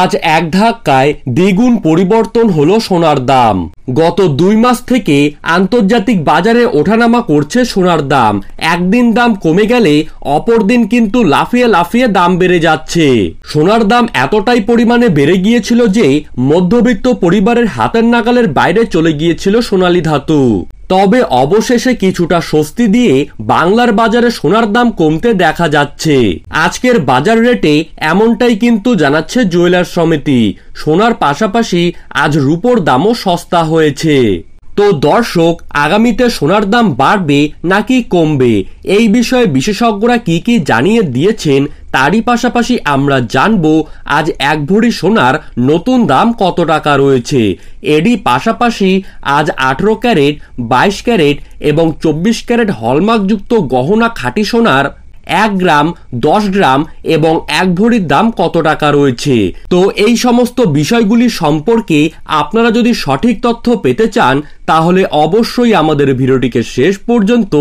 আজ এক ধাক্কায় দ্বিগুণ পরিবর্তন হল সোনার দাম গত দুই মাস থেকে আন্তর্জাতিক বাজারে ওঠানামা করছে সোনার দাম একদিন দাম কমে গেলে অপর দিন কিন্তু লাফিয়ে লাফিয়ে দাম বেড়ে যাচ্ছে সোনার দাম এতটাই পরিমাণে বেড়ে গিয়েছিল যে মধ্যবিত্ত পরিবারের হাতের নাগালের বাইরে চলে গিয়েছিল সোনালি ধাতু তবে অবশেষে কিছুটা স্বস্তি দিয়ে বাংলার বাজারে সোনার দাম কমতে দেখা যাচ্ছে আজকের বাজার রেটে এমনটাই কিন্তু জানাচ্ছে জুয়েলার সমিতি সোনার পাশাপাশি আজ রুপোর দামও সস্তা হয়েছে তো দর্শক আগামীতে সোনার দাম বাড়বে নাকি কমবে এই বিষয়ে বিশেষজ্ঞরা কি কি জানিয়ে দিয়েছেন তারই পাশাপাশি আমরা জানব আজ এক ভরি সোনার নতুন দাম কত টাকা রয়েছে এরই পাশাপাশি আজ আঠেরো ক্যারেট বাইশ ক্যারেট এবং চব্বিশ ক্যারেট হলমার্কযুক্ত গহনা খাঁটি সোনার এক গ্রাম দশ গ্রাম এবং এক ভরির দাম কত টাকা রয়েছে তো এই সমস্ত বিষয়গুলি সম্পর্কে আপনারা যদি সঠিক তথ্য পেতে চান তাহলে অবশ্যই আমাদের ভিডিওটিকে শেষ পর্যন্ত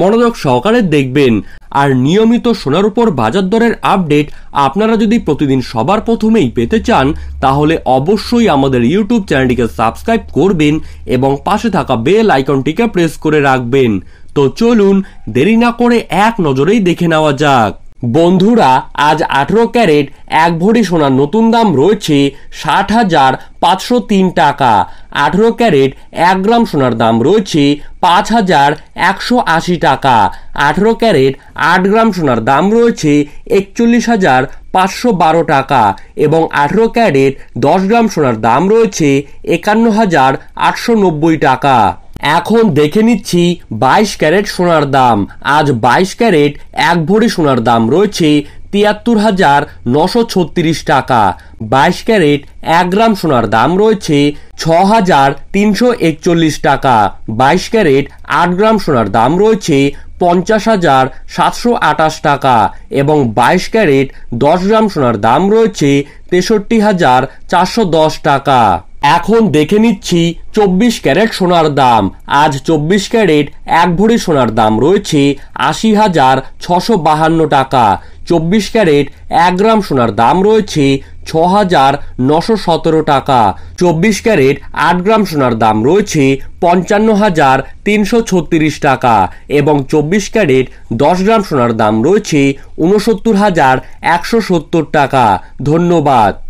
মনোযোগ সহকারে দেখবেন আর নিয়মিত সোনার উপর বাজার দরের আপডেট আপনারা যদি প্রতিদিন সবার প্রথমেই পেতে চান তাহলে অবশ্যই আমাদের ইউটিউব চ্যানেলটিকে সাবস্ক্রাইব করবেন এবং পাশে থাকা বেল আইকনটিকে প্রেস করে রাখবেন তো চলুন দেরি না করে এক নজরেই দেখে নেওয়া যাক বন্ধুরা আজ আঠেরো ক্যারেট এক ভরি সোনার নতুন দাম রয়েছে ষাট হাজার পাঁচশো তিন টাকা আঠেরো ক্যারেট এক গ্রাম সোনার দাম রয়েছে পাঁচ হাজার একশো আশি টাকা আঠেরো ক্যারেট আট গ্রাম সোনার দাম রয়েছে একচল্লিশ হাজার পাঁচশো বারো টাকা এবং আঠেরো ক্যারেট দশ গ্রাম সোনার দাম রয়েছে একান্ন হাজার আটশো নব্বই টাকা এখন দেখে নিচ্ছি বাইশ ক্যারেট সোনার দাম আজ বাইশ ক্যারেট এক ভরি সোনার দাম রয়েছে তিয়াত্তর হাজার নশো ছত্রিশ টাকা বাইশ ক্যারেট এক গ্রাম সোনার দাম রয়েছে ছ হাজার তিনশো একচল্লিশ টাকা বাইশ ক্যারেট আট গ্রাম সোনার দাম রয়েছে পঞ্চাশ হাজার সাতশো আঠাশ টাকা এবং বাইশ ক্যারেট দশ গ্রাম সোনার দাম রয়েছে তেষট্টি হাজার চারশো দশ টাকা এখন দেখে নিচ্ছি চব্বিশ ক্যারেট সোনার দাম আজ চব্বিশ ক্যারেট এক ভরি সোনার দাম রয়েছে আশি হাজার ছশো বাহান্ন টাকা চব্বিশ ক্যারেট এক গ্রাম সোনার দাম রয়েছে ছ হাজার নশো সতেরো টাকা চব্বিশ ক্যারেট আট গ্রাম সোনার দাম রয়েছে পঞ্চান্ন হাজার তিনশো ছত্রিশ টাকা এবং চব্বিশ ক্যারেট দশ গ্রাম সোনার দাম রয়েছে ঊনসত্তর হাজার একশো সত্তর টাকা ধন্যবাদ